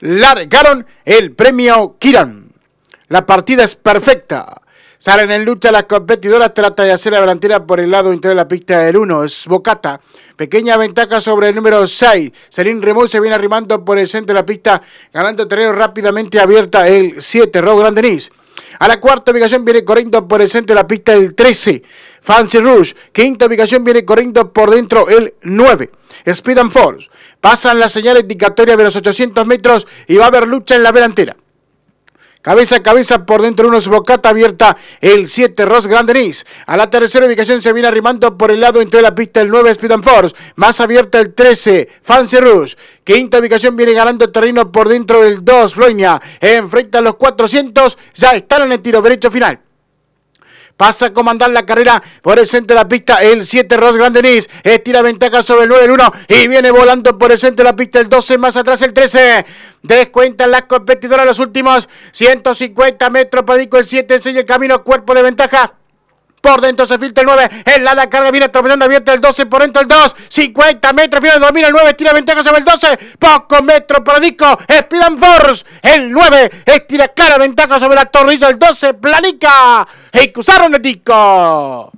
largaron el premio Kiran. La partida es perfecta. Salen en lucha las competidoras, trata de hacer la delantera por el lado interior de la pista del 1, es Bocata. Pequeña ventaja sobre el número 6. Selin Remón se viene arrimando por el centro de la pista, ganando terreno rápidamente abierta el 7, Rob Grandenis. A la cuarta ubicación viene corriendo por el centro de la pista el 13. Fancy Rouge. Quinta ubicación viene corriendo por dentro el 9. Speed and Force. Pasan las señales indicatorias de los 800 metros y va a haber lucha en la delantera. Cabeza a cabeza por dentro de su bocata abierta el 7 Ross Grande A la tercera ubicación se viene arrimando por el lado entre la pista el 9 Speed and Force. Más abierta el 13 Fancy Rush. Quinta ubicación viene ganando terreno por dentro del 2 Floynia. Enfrenta a los 400. Ya están en el tiro derecho final. Pasa a comandar la carrera por el centro de la pista el 7 Ross Grandenis. Estira ventaja sobre el 9 el 1 y viene volando por el centro de la pista el 12, más atrás el 13. Descuenta las competidoras los últimos 150 metros. Padico el 7, enseña el camino, cuerpo de ventaja. Por dentro se filtra el 9. El la carga viene terminando abierta el 12. Por dentro el 2. 50 metros. Viene domina el 9. Tira ventaja sobre el 12. Poco metro para Dico. Speed and Force. El 9. Estira cara, ventaja sobre la torrilla. El 12. Planica. Y cruzaron el Disco.